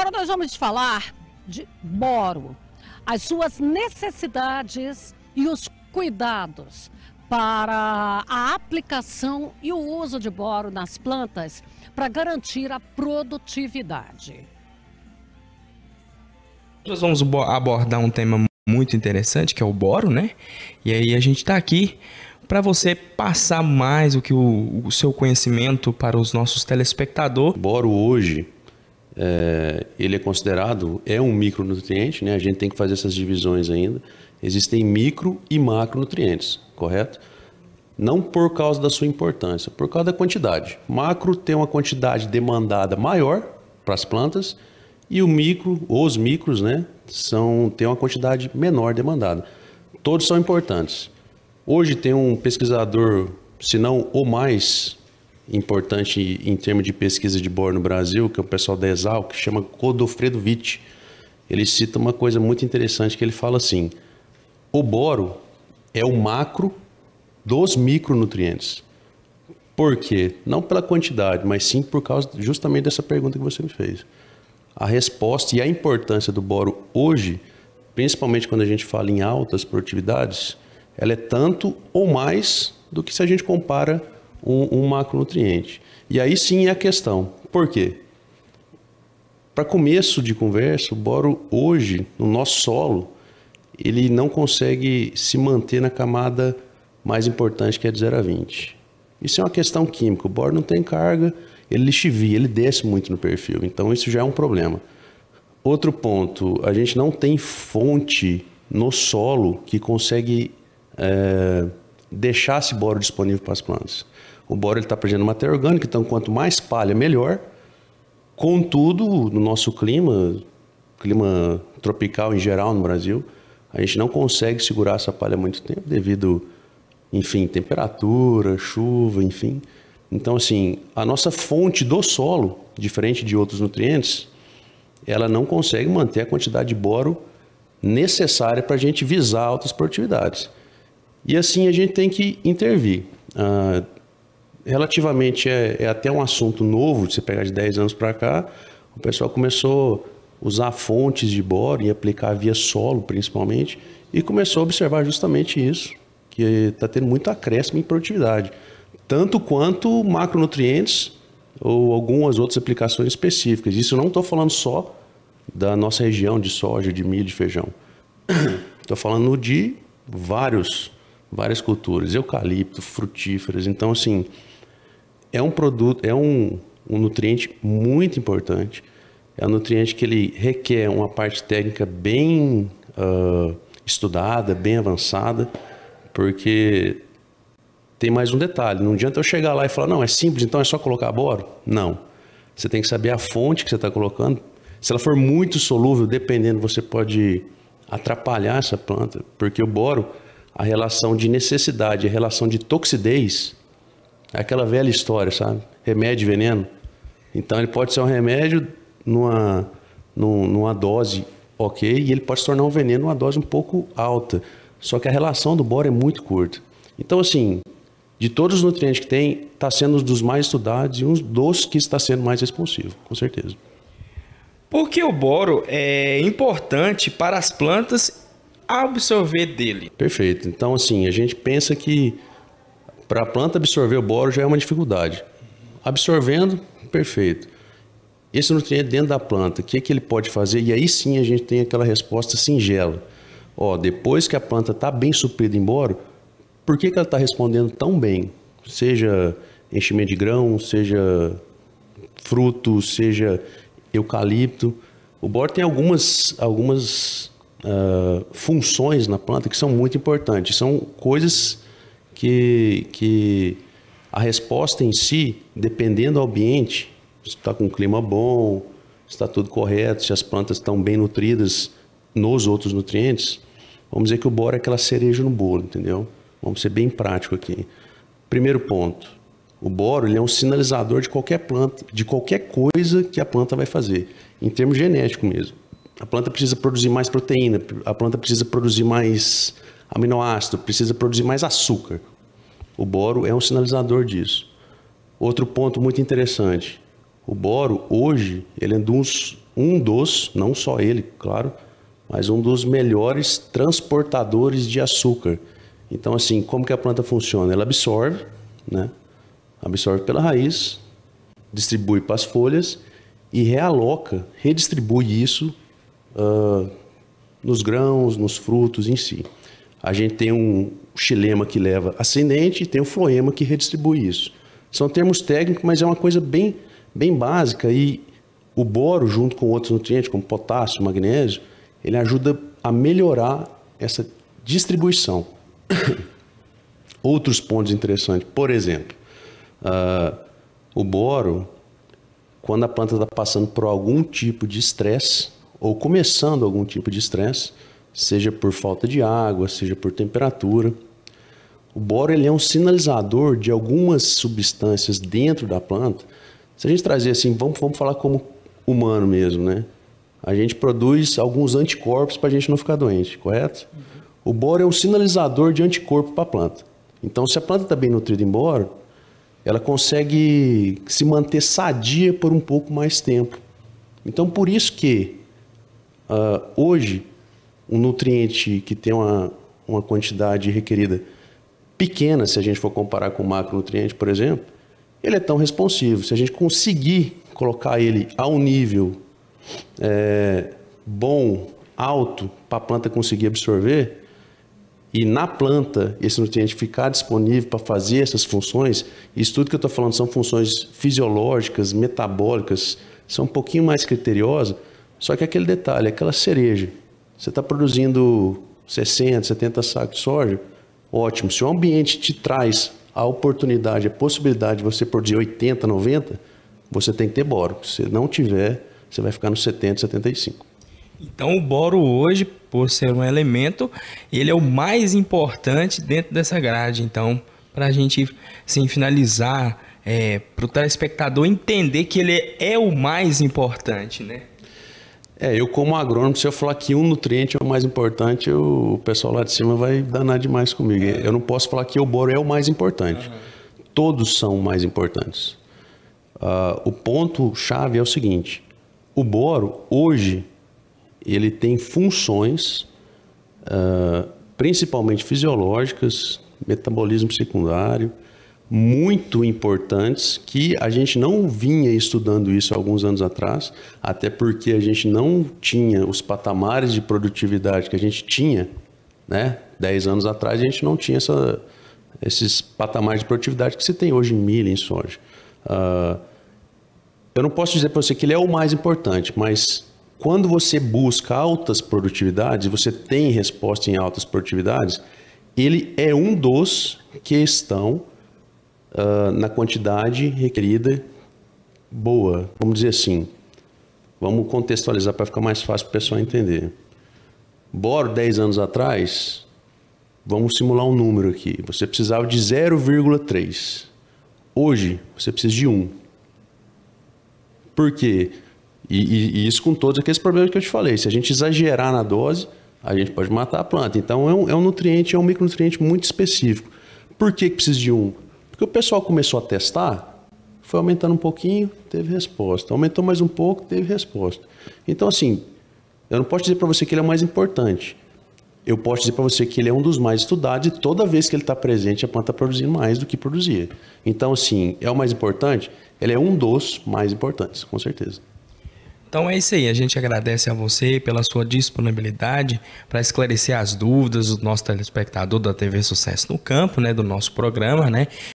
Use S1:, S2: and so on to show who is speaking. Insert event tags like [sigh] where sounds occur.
S1: Agora nós vamos falar de boro, as suas necessidades e os cuidados para a aplicação e o uso de boro nas plantas para garantir a produtividade. Nós vamos abordar um tema muito interessante que é o boro, né? E aí a gente está aqui para você passar mais o que o, o seu conhecimento para os nossos telespectadores. Boro hoje é, ele é considerado, é um micronutriente, né? a gente tem que fazer essas divisões ainda. Existem micro e macronutrientes, correto? Não por causa da sua importância, por causa da quantidade. Macro tem uma quantidade demandada maior para as plantas e o micro, ou os micros, né, são, tem uma quantidade menor demandada. Todos são importantes. Hoje tem um pesquisador, se não o mais importante em termos de pesquisa de boro no Brasil, que é o pessoal da Exal, que chama Godofredo Witt. Ele cita uma coisa muito interessante que ele fala assim: o boro é o macro dos micronutrientes. Por quê? Não pela quantidade, mas sim por causa justamente dessa pergunta que você me fez. A resposta e a importância do boro hoje, principalmente quando a gente fala em altas produtividades, ela é tanto ou mais do que se a gente compara um, um macronutriente. E aí sim é a questão. Por quê? Para começo de conversa, o boro hoje, no nosso solo, ele não consegue se manter na camada mais importante que é de 0 a 20. Isso é uma questão química. O boro não tem carga, ele lixivia, ele desce muito no perfil. Então isso já é um problema. Outro ponto, a gente não tem fonte no solo que consegue é, deixar esse boro disponível para as plantas. O boro está perdendo matéria orgânica, então quanto mais palha, melhor. Contudo, no nosso clima, clima tropical em geral no Brasil, a gente não consegue segurar essa palha muito tempo devido, enfim, temperatura, chuva, enfim. Então, assim, a nossa fonte do solo, diferente de outros nutrientes, ela não consegue manter a quantidade de boro necessária para a gente visar altas produtividades. E assim a gente tem que intervir. Ah, relativamente é, é até um assunto novo, se você pegar de 10 anos para cá, o pessoal começou a usar fontes de boro e aplicar via solo, principalmente, e começou a observar justamente isso, que está tendo muito acréscimo em produtividade, tanto quanto macronutrientes ou algumas outras aplicações específicas. Isso eu não estou falando só da nossa região de soja, de milho, de feijão. Estou [clears throat] falando de vários, várias culturas, eucalipto, frutíferas. Então, assim, é um produto, é um, um nutriente muito importante. É um nutriente que ele requer uma parte técnica bem uh, estudada, bem avançada, porque tem mais um detalhe. Não adianta eu chegar lá e falar, não, é simples, então é só colocar boro. Não. Você tem que saber a fonte que você está colocando. Se ela for muito solúvel, dependendo, você pode atrapalhar essa planta, porque o boro, a relação de necessidade, a relação de toxidez, é aquela velha história, sabe? Remédio e veneno. Então ele pode ser um remédio numa, numa dose ok e ele pode se tornar um veneno numa dose um pouco alta. Só que a relação do boro é muito curta. Então, assim, de todos os nutrientes que tem, está sendo um dos mais estudados e um dos que está sendo mais responsivo, com certeza. Por que o boro é importante para as plantas absorver dele? Perfeito. Então, assim, a gente pensa que para a planta absorver o boro já é uma dificuldade. Absorvendo, perfeito. Esse nutriente dentro da planta, o que, que ele pode fazer? E aí sim a gente tem aquela resposta singela. Ó, depois que a planta está bem suprida em boro, por que, que ela está respondendo tão bem? Seja enchimento de grão, seja fruto, seja eucalipto. O boro tem algumas, algumas uh, funções na planta que são muito importantes. São coisas que, que a resposta em si, dependendo do ambiente, se está com um clima bom, se está tudo correto, se as plantas estão bem nutridas nos outros nutrientes, vamos dizer que o boro é aquela cereja no bolo, entendeu? Vamos ser bem prático aqui. Primeiro ponto, o boro ele é um sinalizador de qualquer planta, de qualquer coisa que a planta vai fazer, em termos genéticos mesmo. A planta precisa produzir mais proteína, a planta precisa produzir mais aminoácido, precisa produzir mais açúcar. O boro é um sinalizador disso. Outro ponto muito interessante. O boro, hoje, ele é dos, um dos, não só ele, claro, mas um dos melhores transportadores de açúcar. Então, assim, como que a planta funciona? Ela absorve, né? Absorve pela raiz, distribui para as folhas e realoca, redistribui isso uh, nos grãos, nos frutos em si. A gente tem um xilema que leva ascendente e tem o floema que redistribui isso. São termos técnicos, mas é uma coisa bem, bem básica e o boro, junto com outros nutrientes, como potássio, magnésio, ele ajuda a melhorar essa distribuição. [coughs] Outros pontos interessantes, por exemplo, uh, o boro, quando a planta está passando por algum tipo de estresse, ou começando algum tipo de estresse, seja por falta de água, seja por temperatura. O boro ele é um sinalizador de algumas substâncias dentro da planta. Se a gente trazer assim, vamos, vamos falar como humano mesmo, né? A gente produz alguns anticorpos para a gente não ficar doente, correto? Uhum. O boro é um sinalizador de anticorpo para a planta. Então, se a planta está bem nutrida em boro, ela consegue se manter sadia por um pouco mais tempo. Então, por isso que uh, hoje um nutriente que tem uma, uma quantidade requerida pequena, se a gente for comparar com o macronutriente, por exemplo, ele é tão responsivo. Se a gente conseguir colocar ele a um nível é, bom, alto, para a planta conseguir absorver, e na planta esse nutriente ficar disponível para fazer essas funções, isso tudo que eu estou falando são funções fisiológicas, metabólicas, são um pouquinho mais criteriosas, só que é aquele detalhe, é aquela cereja, você está produzindo 60, 70 sacos de soja, ótimo. Se o ambiente te traz a oportunidade, a possibilidade de você produzir 80, 90, você tem que ter boro. Se não tiver, você vai ficar nos 70, 75. Então o boro hoje, por ser um elemento, ele é o mais importante dentro dessa grade. Então, para a gente sem assim, finalizar, é, para o telespectador entender que ele é o mais importante, né? É, eu como agrônomo, se eu falar que um nutriente é o mais importante, eu, o pessoal lá de cima vai danar demais comigo. É. Eu não posso falar que o boro é o mais importante. Todos são mais importantes. Uh, o ponto chave é o seguinte: o boro hoje ele tem funções, uh, principalmente fisiológicas, metabolismo secundário, muito importantes que a gente não vinha estudando isso alguns anos atrás, até porque a gente não tinha os patamares de produtividade que a gente tinha, né? Dez anos atrás a gente não tinha essa, esses patamares de produtividade que você tem hoje em milha, em soja. Uh, eu não posso dizer para você que ele é o mais importante, mas quando você busca altas produtividades, você tem resposta em altas produtividades, ele é um dos que estão uh, na quantidade requerida boa, vamos dizer assim. Vamos contextualizar para ficar mais fácil para o pessoal entender. Boro, 10 anos atrás, vamos simular um número aqui. Você precisava de 0,3. Hoje, você precisa de 1. Por quê? E, e, e, isso com todos aqueles problemas que eu te falei. Se a gente exagerar na dose, a gente pode matar a planta. Então, é um, é um nutriente, é um micronutriente muito específico. Por que, que precisa de um? Porque o pessoal começou a testar, foi aumentando um pouquinho, teve resposta. Aumentou mais um pouco, teve resposta. Então, assim, eu não posso dizer para você que ele é o mais importante. Eu posso dizer para você que ele é um dos mais estudados e toda vez que ele está presente, a planta está produzindo mais do que produzia. Então, assim, é o mais importante? Ele é um dos mais importantes, com certeza. Então é isso aí, a gente agradece a você pela sua disponibilidade para esclarecer as dúvidas do nosso telespectador da TV Sucesso no Campo, né, do nosso programa, né?